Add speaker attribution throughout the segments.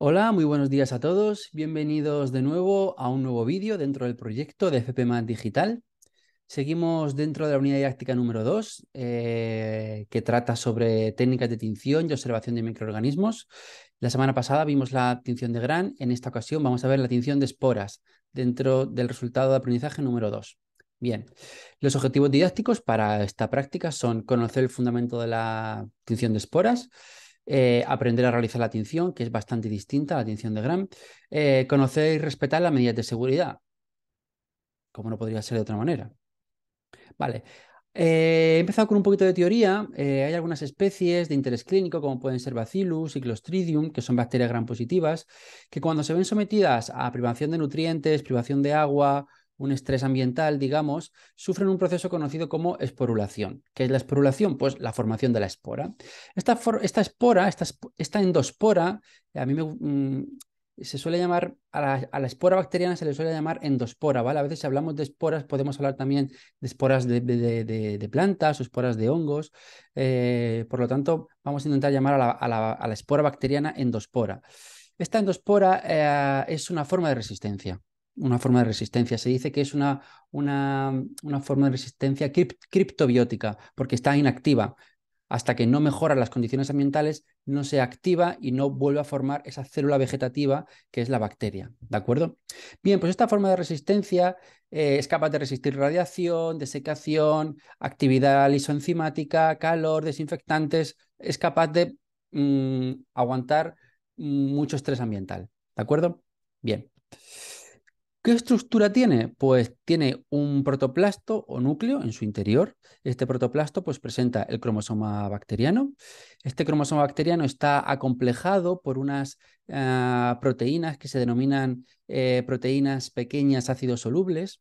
Speaker 1: Hola, muy buenos días a todos. Bienvenidos de nuevo a un nuevo vídeo dentro del proyecto de FPMAT Digital. Seguimos dentro de la unidad didáctica número 2, eh, que trata sobre técnicas de tinción y observación de microorganismos. La semana pasada vimos la tinción de gran, en esta ocasión vamos a ver la tinción de esporas dentro del resultado de aprendizaje número 2. Bien, los objetivos didácticos para esta práctica son conocer el fundamento de la tinción de esporas, eh, aprender a realizar la tinción, que es bastante distinta a la tinción de Gram, eh, conocer y respetar las medidas de seguridad, como no podría ser de otra manera. Vale. Eh, he empezado con un poquito de teoría. hay algunas especies de interés clínico, como pueden ser Bacillus y Clostridium, que son bacterias gram positivas, que cuando se ven sometidas a privación de nutrientes, privación de agua, un estrés ambiental, digamos, sufren un proceso conocido como esporulación. ¿Qué es la esporulación? Pues la formación de la espora. Esta, esta espora, esta, endospora, a mí me, mm, se suele llamar, a la, espora bacteriana se le suele llamar endospora, ¿vale? A veces si hablamos de esporas podemos hablar también de esporas de, plantas o esporas de hongos. Eh, por lo tanto, vamos a intentar llamar a la, espora bacteriana endospora. Esta endospora eh, es una forma de resistencia una forma de resistencia. Se dice que es una, una, una forma de resistencia criptobiótica porque está inactiva. Hasta que no mejora las condiciones ambientales, no se activa y no vuelve a formar esa célula vegetativa que es la bacteria. ¿De acuerdo? Bien, pues esta forma de resistencia eh, es capaz de resistir radiación, desecación, actividad lisoenzimática, calor, desinfectantes. Es capaz de mm, aguantar mm, mucho estrés ambiental. ¿De acuerdo? Bien. ¿Qué estructura tiene? Pues tiene un protoplasto o núcleo en su interior. Este protoplasto pues, presenta el cromosoma bacteriano. Este cromosoma bacteriano está acomplejado por unas ah, proteínas que se denominan eh, proteínas pequeñas ácidos solubles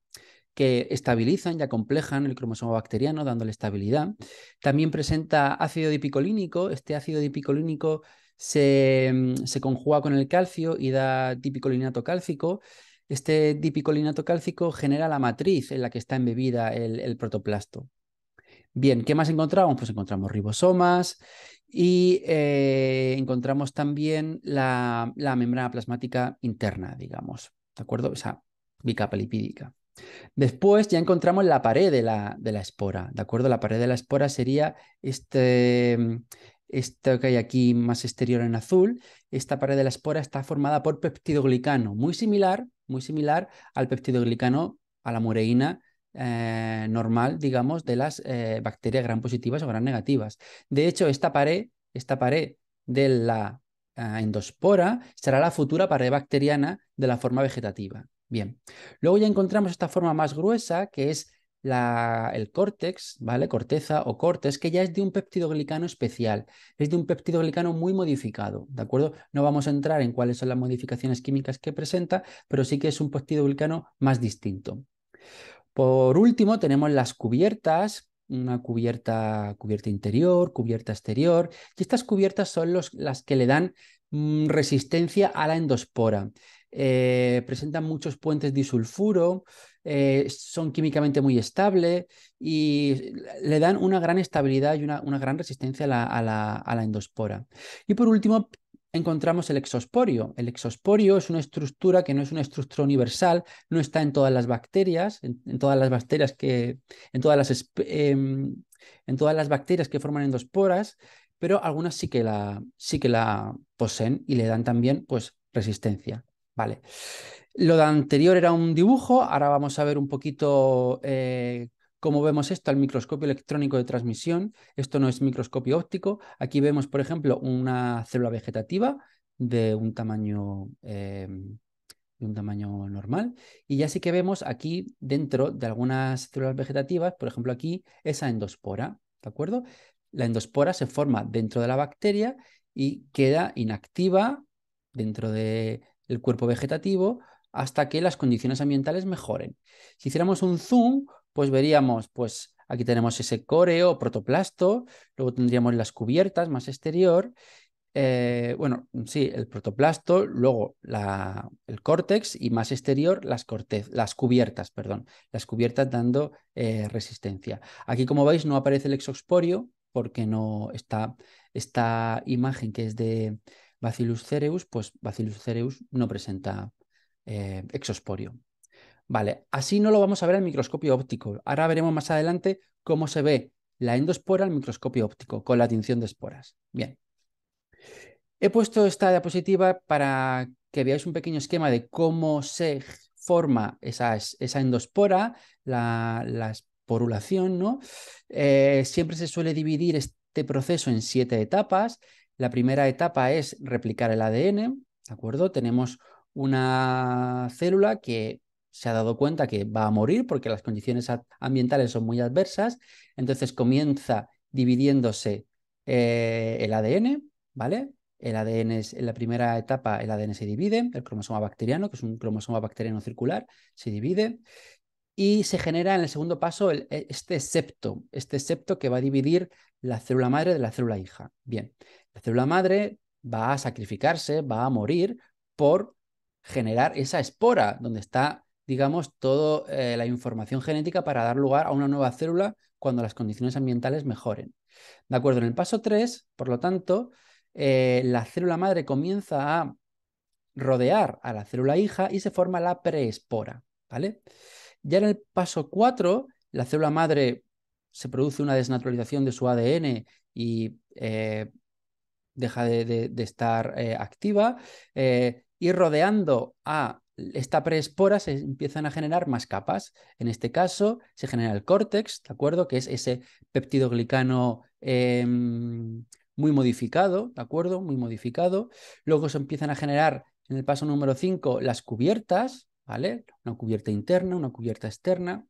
Speaker 1: que estabilizan y acomplejan el cromosoma bacteriano dándole estabilidad. También presenta ácido dipicolínico. Este ácido dipicolínico se, mm, se, conjuga con el calcio y da dipicolinato cálcico. Este dipicolinato cálcico genera la matriz en la que está embebida el, protoplasto. Bien, ¿qué más encontramos? Pues encontramos ribosomas y eh, encontramos también la, membrana plasmática interna, digamos, ¿de acuerdo? Esa bicapa lipídica. Después ya encontramos la pared de la, de la, espora, ¿de acuerdo? La pared de la espora sería este, esto que hay aquí más exterior en azul, esta pared de la espora está formada por peptidoglicano, muy similar, muy similar al peptidoglicano, a la mureína eh, normal, digamos, de las eh, bacterias gran positivas o gran negativas. De hecho, esta pared, esta pared de la eh, endospora será la futura pared bacteriana de la forma vegetativa. Bien, luego ya encontramos esta forma más gruesa que es el córtex, ¿vale? Corteza o córtex, que ya es de un peptidoglicano especial, es de un peptidoglicano muy modificado, ¿de acuerdo? No vamos a entrar en cuáles son las modificaciones químicas que presenta, pero sí que es un peptidoglicano más distinto. Por último, tenemos las cubiertas, una cubierta, cubierta interior, cubierta exterior, y estas cubiertas son las que le dan mm, resistencia a la endospora. Eh, presentan muchos puentes disulfuro, eh, son químicamente muy estables y le dan una gran estabilidad y una, gran resistencia a la, endospora. Y por último, encontramos el exosporio. El exosporio es una estructura que no es una estructura universal, no está en todas las bacterias, en, todas las bacterias que, en todas las, em, en todas las bacterias que forman endosporas, pero algunas sí que la, sí que la poseen y le dan también, pues, resistencia. Vale. Lo de anterior era un dibujo, ahora vamos a ver un poquito eh, cómo vemos esto al microscopio electrónico de transmisión. Esto no es microscopio óptico. Aquí vemos, por ejemplo, una célula vegetativa de un tamaño, eh, de un tamaño normal. Y ya sí que vemos aquí dentro de algunas células vegetativas, por ejemplo aquí, esa endospora, ¿de acuerdo? La endospora se forma dentro de la bacteria y queda inactiva dentro de el cuerpo vegetativo hasta que las condiciones ambientales mejoren. Si hiciéramos un zoom, pues veríamos, pues aquí tenemos ese coreo, protoplasto, luego tendríamos las cubiertas más exterior, eh, bueno, sí, el protoplasto, luego la, el córtex y más exterior las, las cubiertas, perdón, las cubiertas dando eh, resistencia. Aquí como veis no aparece el exosporio porque no está esta imagen que es de Bacillus cereus, pues Bacillus cereus no presenta eh, exosporio. Vale, así no lo vamos a ver al microscopio óptico. Ahora veremos más adelante cómo se ve la endospora al microscopio óptico con la tinción de esporas. Bien. He puesto esta diapositiva para que veáis un pequeño esquema de cómo se forma esa, endospora, la, esporulación. ¿no? Eh, siempre se suele dividir este proceso en siete etapas la primera etapa es replicar el ADN, ¿de acuerdo? Tenemos una célula que se ha dado cuenta que va a morir porque las condiciones ambientales son muy adversas, entonces comienza dividiéndose eh, el ADN, ¿vale? El ADN es, en la primera etapa el ADN se divide, el cromosoma bacteriano, que es un cromosoma bacteriano circular, se divide y se genera en el segundo paso e, este septo, este septo que va a dividir la célula madre de la célula hija. Bien, la célula madre va a sacrificarse, va a morir por generar esa espora donde está, digamos, toda eh, la información genética para dar lugar a una nueva célula cuando las condiciones ambientales mejoren. De acuerdo, en el paso 3, por lo tanto, eh, la célula madre comienza a rodear a la célula hija y se forma la preespora, ¿vale? Ya en el paso 4, la célula madre se produce una desnaturalización de su ADN y eh, deja de, estar eh, activa eh, y rodeando a esta preespora se empiezan a generar más capas. En este caso se genera el córtex, ¿de acuerdo? Que es ese peptidoglicano em, muy modificado, ¿de acuerdo? Muy modificado. Luego se empiezan a generar en el paso número 5 las cubiertas, ¿vale? Una cubierta interna, una cubierta externa.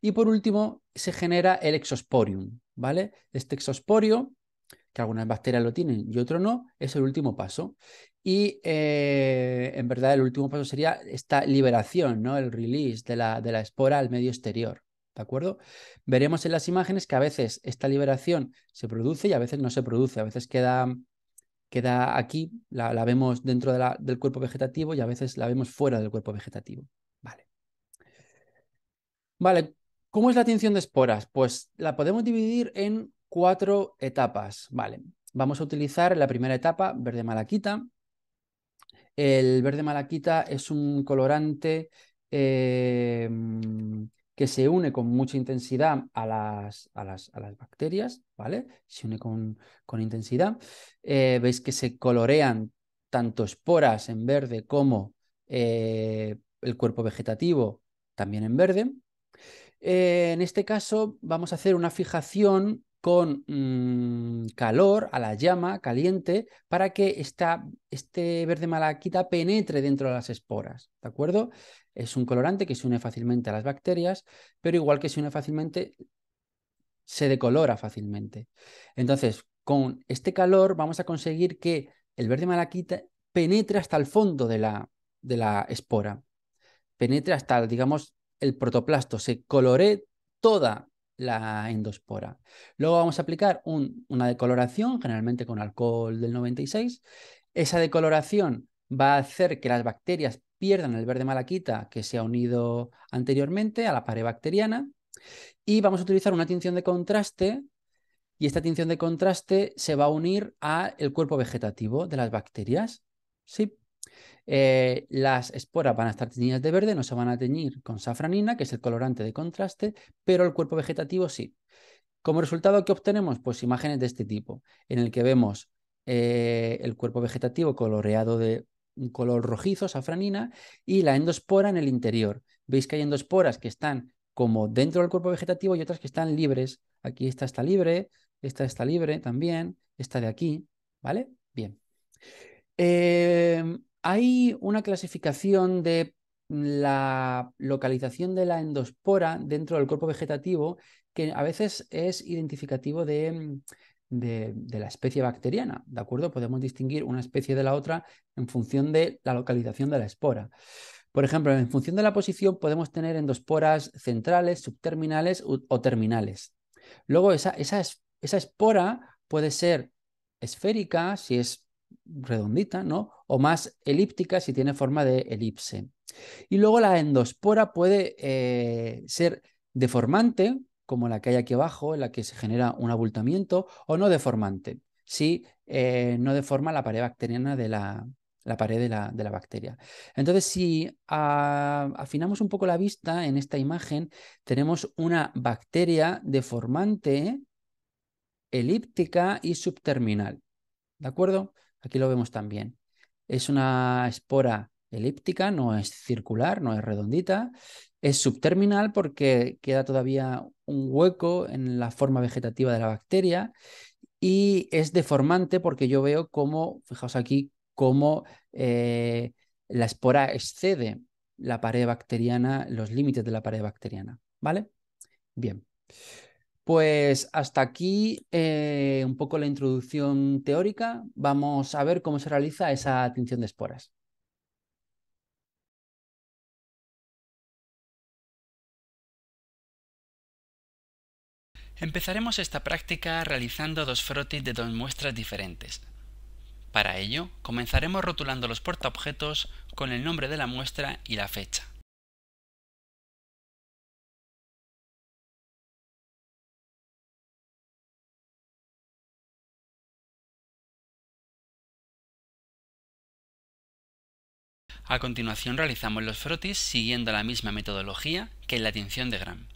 Speaker 1: Y por último se genera el exosporium, ¿vale? Este exosporio que algunas bacterias lo tienen y otro no, es el último paso. Y eh, en verdad el último paso sería esta liberación, ¿no? el release de la, de la espora al medio exterior. ¿De acuerdo? Veremos en las imágenes que a veces esta liberación se produce y a veces no se produce. A veces queda, queda aquí, la, vemos dentro de la, del cuerpo vegetativo y a veces la vemos fuera del cuerpo vegetativo. Vale. Vale, ¿cómo es la tinción de esporas? Pues la podemos dividir en cuatro etapas. Vale, vamos a utilizar la primera etapa, verde malaquita. El verde malaquita es un colorante em, que se une con mucha intensidad a las, a las, bacterias, ¿vale? Se une con, intensidad. Eh, veis que se colorean tanto esporas en verde como eh, el cuerpo vegetativo también en verde. Eh, en este caso vamos a hacer una fijación con mm, calor a la llama caliente para que este verde malaquita penetre dentro de las esporas, ¿de acuerdo? Es un colorante que se une fácilmente a las bacterias, pero igual que se une fácilmente, se decolora fácilmente. Entonces, con este calor vamos a conseguir que el verde malaquita penetre hasta el fondo de la, de la espora, penetre hasta, digamos, el protoplasto, se colore toda la endospora. Luego vamos a aplicar una decoloración, generalmente con alcohol del 96. Esa decoloración va a hacer que las bacterias pierdan el verde malaquita que se ha unido anteriormente a la pared bacteriana. Y vamos a utilizar una tinción de contraste y esta tinción de contraste se va a unir al cuerpo vegetativo de las bacterias. ¿Sí? Eh, las esporas van a estar teñidas de verde, no se van a teñir con safranina, que es el colorante de contraste, pero el cuerpo vegetativo sí. Como resultado, ¿qué obtenemos? Pues imágenes de este tipo, en el que vemos eh, el cuerpo vegetativo coloreado de un color rojizo, safranina, y la endospora en el interior. Veis que hay endosporas que están como dentro del cuerpo vegetativo y otras que están libres. Aquí esta está libre, esta está libre también, esta de aquí, ¿vale? Bien. Em, hay una clasificación de la localización de la endospora dentro del cuerpo vegetativo que a veces es identificativo mm, de, la especie bacteriana, ¿de acuerdo? Podemos distinguir una especie de la otra en función de la localización de la espora. Por ejemplo, en función de la posición podemos tener endosporas centrales, subterminales o terminales. Luego, esa, esa espora puede ser esférica si es redondita, ¿no? O más elíptica si tiene forma de elipse. Y luego la endospora puede eh, ser deformante, como la que hay aquí abajo, en la que se genera un abultamiento, o no deformante, si eh, no deforma la pared bacteriana de la, pared de la, bacteria. Entonces, si afinamos un poco la vista en esta imagen, tenemos una bacteria deformante, elíptica y subterminal. ¿De acuerdo? Aquí lo vemos también. Es una espora elíptica, no es circular, no es redondita. Es subterminal porque queda todavía un hueco en la forma vegetativa de la bacteria y es deformante porque yo veo cómo, fijaos aquí, cómo eh, la espora excede la pared bacteriana, los límites de la pared bacteriana. ¿Vale? Bien. Pues hasta aquí eh, un poco la introducción teórica. Vamos a ver cómo se realiza
Speaker 2: esa tinción de esporas. Empezaremos esta práctica realizando dos frotis de dos muestras diferentes. Para ello, comenzaremos rotulando los portaobjetos con el nombre de la muestra y la fecha. A continuación realizamos los frotis siguiendo la misma
Speaker 1: metodología que en la tinción de Gram.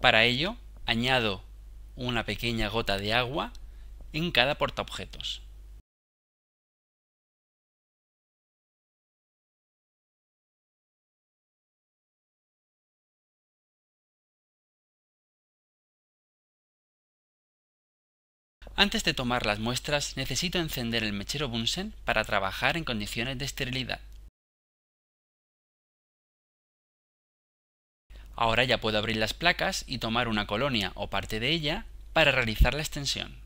Speaker 1: Para ello, añado
Speaker 2: una pequeña gota de agua en cada portaobjetos. Antes de tomar las muestras necesito encender el mechero
Speaker 1: Bunsen para trabajar en condiciones de esterilidad.
Speaker 2: Ahora ya puedo abrir las placas y tomar una colonia o parte de ella para realizar la extensión.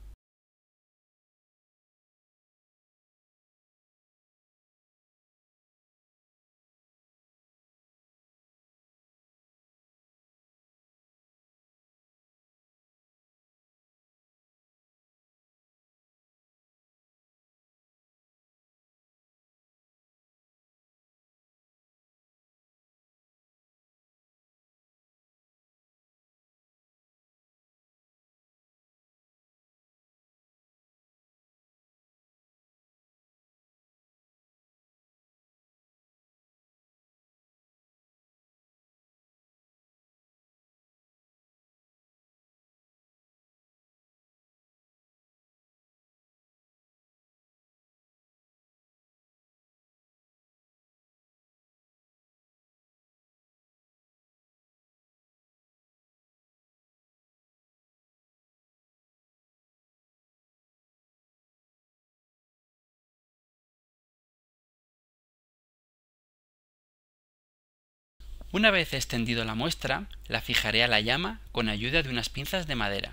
Speaker 2: Una vez extendido la muestra, la fijaré a la llama con ayuda de unas pinzas de madera,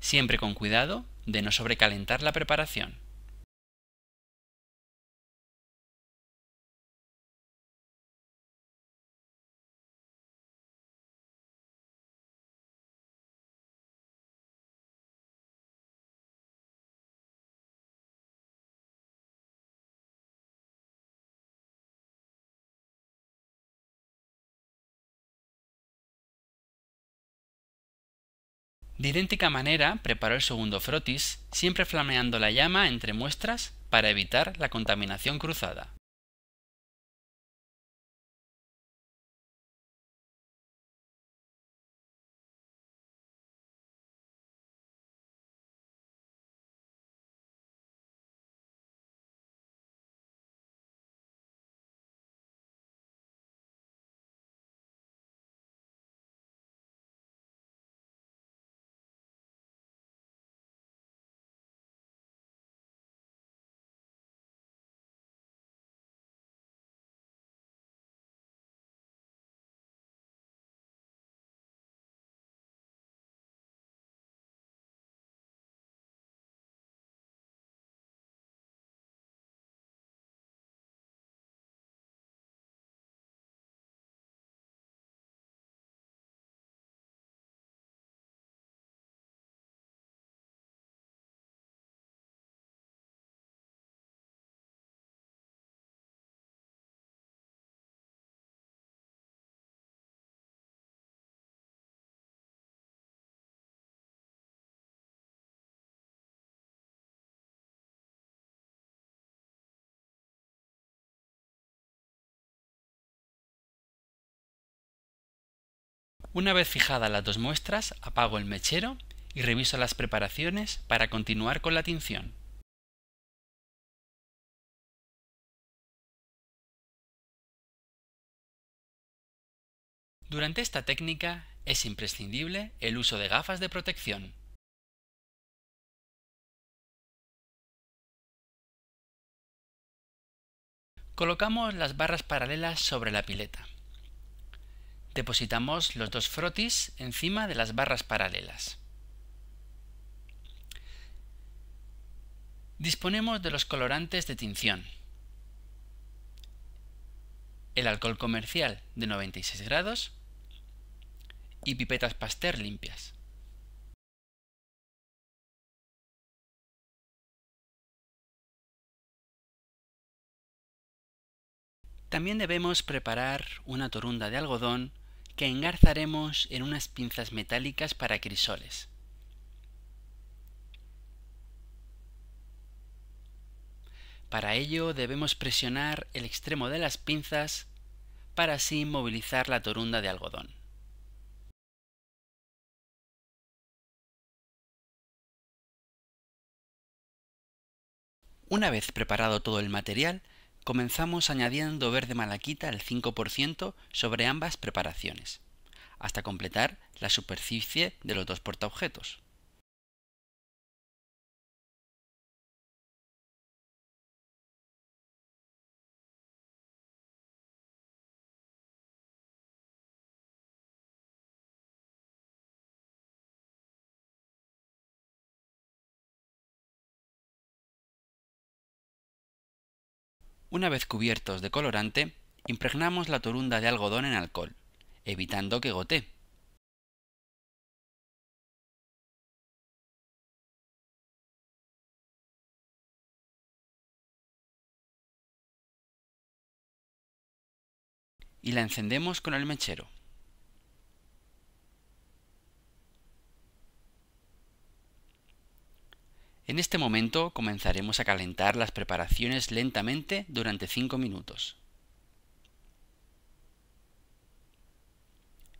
Speaker 2: siempre con cuidado de no sobrecalentar la preparación. De idéntica manera, preparó el segundo frotis, siempre flameando la llama entre muestras para evitar la contaminación cruzada. Una vez fijadas las dos muestras, apago el mechero y reviso las preparaciones para continuar con la tinción. Durante esta técnica es imprescindible el uso de gafas de protección. Colocamos las barras paralelas sobre la pileta
Speaker 1: depositamos los dos frotis encima de las barras paralelas. Disponemos de los colorantes de tinción. El alcohol comercial de
Speaker 2: 96 grados y pipetas Pasteur limpias. También debemos preparar una torunda
Speaker 1: de algodón que engarzaremos en unas pinzas metálicas para crisoles. Para ello debemos presionar el extremo de las pinzas para así movilizar
Speaker 2: la torunda de algodón. Una vez
Speaker 1: preparado todo el material, Comenzamos añadiendo verde malaquita el 5% sobre
Speaker 2: ambas preparaciones, hasta completar la superficie de los dos portaobjetos. Una vez cubiertos de colorante, impregnamos la torunda de algodón en alcohol, evitando que gotee. Y la encendemos con el mechero.
Speaker 1: En este momento comenzaremos a calentar las preparaciones lentamente durante 5 minutos.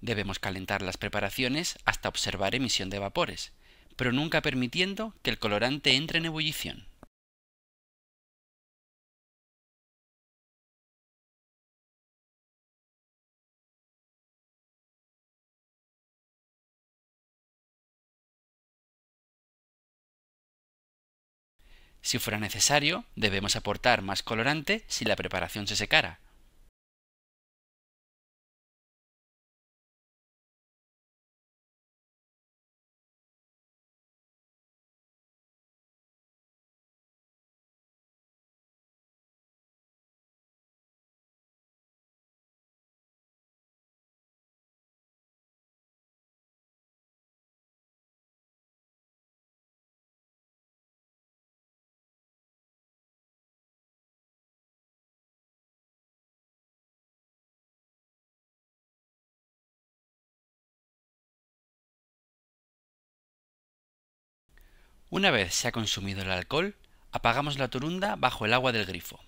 Speaker 1: Debemos calentar las preparaciones hasta observar emisión de vapores,
Speaker 2: pero nunca permitiendo que el colorante entre en ebullición. Si fuera necesario, debemos aportar más colorante si la preparación se secara. Una vez se ha consumido el alcohol, apagamos la turunda bajo el agua del grifo.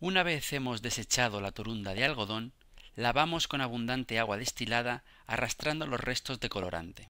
Speaker 2: Una vez hemos desechado la torunda de algodón, lavamos con abundante agua destilada arrastrando los restos de colorante.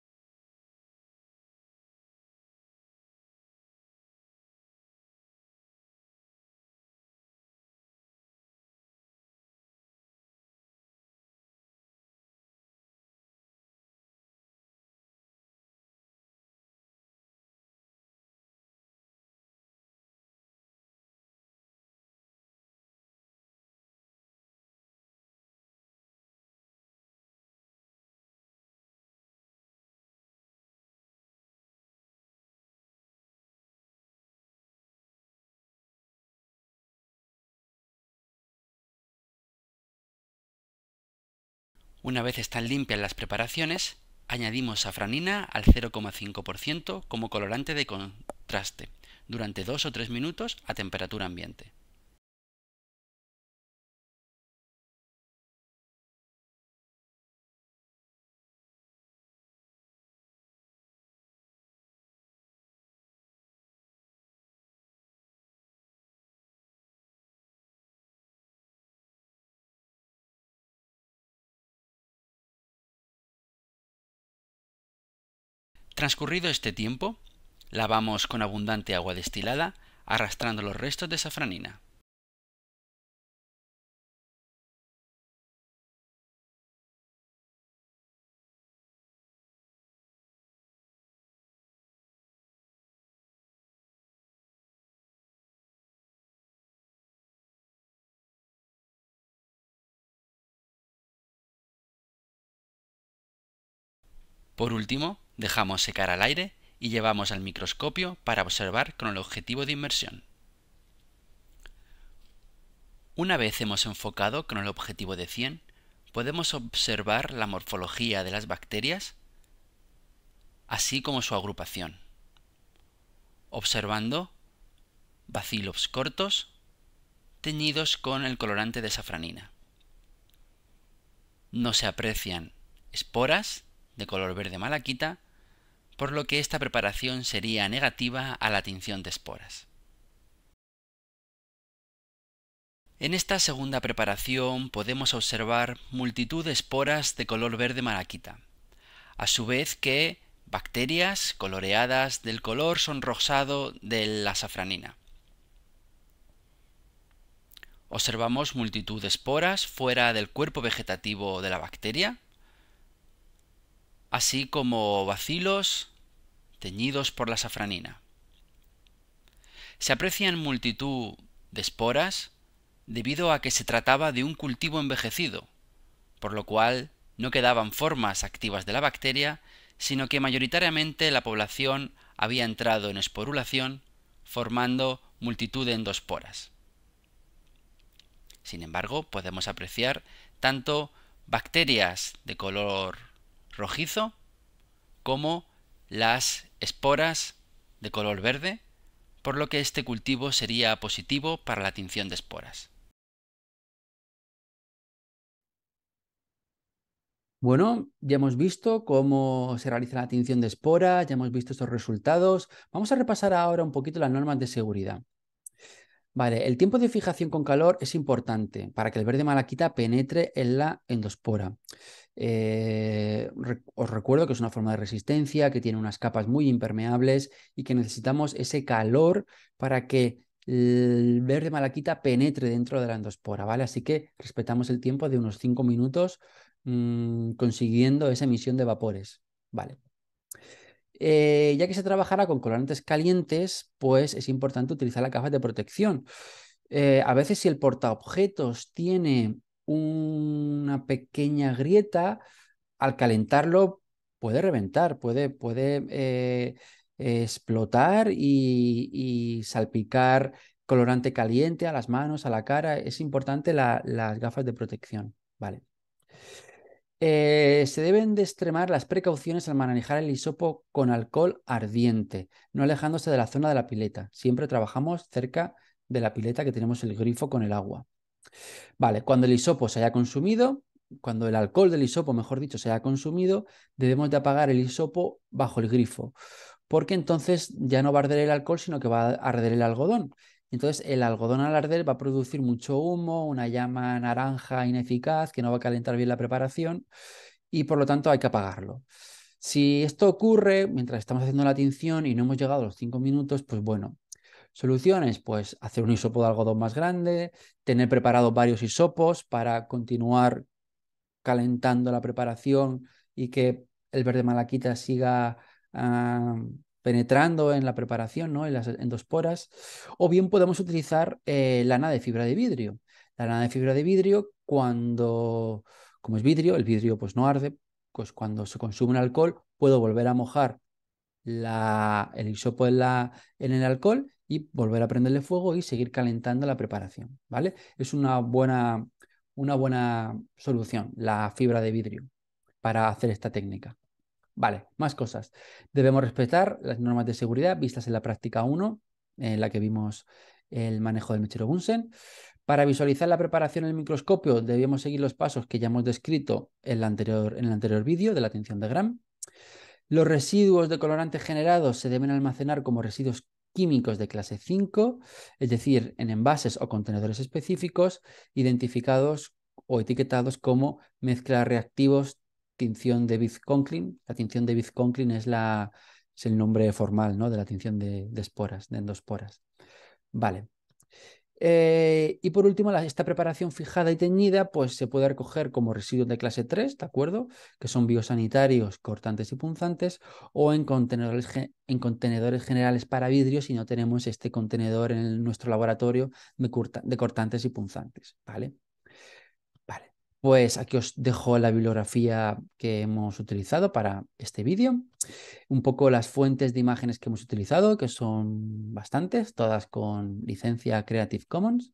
Speaker 2: Una vez están limpias las preparaciones, añadimos safranina al
Speaker 1: 0,5% como colorante de contraste durante 2 o 3 minutos a
Speaker 2: temperatura ambiente. Transcurrido este tiempo, lavamos con abundante agua destilada, arrastrando los restos de safranina. Por último, Dejamos
Speaker 1: secar al aire y llevamos al microscopio para observar con el objetivo de inmersión. Una vez hemos enfocado con el objetivo de 100, podemos observar la morfología de las bacterias, así como su agrupación, observando bacilos cortos teñidos con el colorante de safranina. No se aprecian esporas de color verde malaquita, por lo que esta preparación sería negativa a la tinción de esporas. En esta segunda preparación podemos observar multitud de esporas de color verde malaquita, a su vez que bacterias coloreadas del color sonrosado de la safranina. Observamos multitud de esporas fuera del cuerpo vegetativo de la bacteria, así como bacilos teñidos por la safranina. Se aprecian multitud de esporas debido a que se trataba de un cultivo envejecido, por lo cual no quedaban formas activas de la bacteria, sino que mayoritariamente la población había entrado en esporulación, formando multitud de endosporas. Sin embargo, podemos apreciar tanto bacterias de color rojizo como las esporas de color verde, por lo que este cultivo sería positivo para la tinción de esporas. Bueno, ya hemos visto cómo se realiza la tinción de esporas, ya hemos visto estos resultados. Vamos a repasar ahora un poquito las normas de seguridad. Vale, el tiempo de fijación con calor es importante para que el verde malaquita penetre en la endospora. Eh, os recuerdo que es una forma de resistencia, que tiene unas capas muy impermeables y que necesitamos ese calor para que el verde malaquita penetre dentro de la endospora, ¿vale? Así que respetamos el tiempo de unos 5 minutos mm, consiguiendo esa emisión de vapores, ¿vale? Eh, ya que se trabajará con colorantes calientes, pues es importante utilizar las gafas de protección. Eh, a veces si el portaobjetos tiene una pequeña grieta, al calentarlo puede reventar, puede, puede eh, explotar y, salpicar colorante caliente a las manos, a la cara. Es importante las gafas de protección. Vale. Eh, se deben de extremar las precauciones al manejar el hisopo con alcohol ardiente, no alejándose de la zona de la pileta. Siempre trabajamos cerca de la pileta que tenemos el grifo con el agua. Vale, cuando el hisopo se haya consumido, cuando el alcohol del hisopo, mejor dicho, se haya consumido, debemos de apagar el hisopo bajo el grifo, porque entonces ya no va a arder el alcohol, sino que va a arder el algodón. Entonces el algodón al arder va a producir mucho humo, una llama naranja ineficaz que no va a calentar bien la preparación y por lo tanto hay que apagarlo. Si esto ocurre mientras estamos haciendo la tinción y no hemos llegado a los cinco minutos, pues bueno, soluciones, pues hacer un hisopo de algodón más grande, tener preparados varios hisopos para continuar calentando la preparación y que el verde malaquita siga ah, penetrando en la preparación, ¿no? en las poras o bien podemos utilizar eh, lana de fibra de vidrio. La lana de fibra de vidrio, cuando, como es vidrio, el vidrio pues no arde, pues cuando se consume un alcohol, puedo volver a mojar la, el hisopo en, la, en el alcohol y volver a prenderle fuego y seguir calentando la preparación, ¿vale? Es una buena, una buena solución, la fibra de vidrio, para hacer esta técnica. Vale, más cosas. Debemos respetar las normas de seguridad vistas en la práctica 1, en la que vimos el manejo del mechero Bunsen. Para visualizar la preparación en el microscopio debemos seguir los pasos que ya hemos descrito en, anterior, en el anterior vídeo de la atención de Gram. Los residuos de colorante generados se deben almacenar como residuos químicos de clase 5, es decir, en envases o contenedores específicos identificados o etiquetados como mezclas reactivos tinción de Bizconklin. La tinción de Bizconklin es, la, el nombre formal ¿no? de la tinción de, esporas, de endosporas. Vale. Eh, y por último, esta preparación fijada y teñida pues, se puede recoger como residuos de clase 3, ¿de acuerdo? Que son biosanitarios, cortantes y punzantes, o en contenedores, en contenedores generales para vidrio si no tenemos este contenedor en nuestro laboratorio de, de cortantes y punzantes, ¿vale? Pues aquí os dejo la bibliografía que hemos utilizado para este vídeo, un poco las fuentes de imágenes que hemos utilizado, que son bastantes, todas con licencia Creative Commons.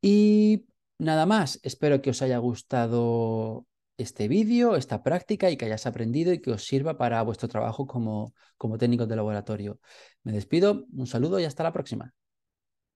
Speaker 1: Y nada más, espero que os haya gustado este vídeo, esta práctica y que hayáis aprendido y que os sirva para vuestro trabajo como, como técnicos de laboratorio. Me despido, un saludo y hasta la próxima.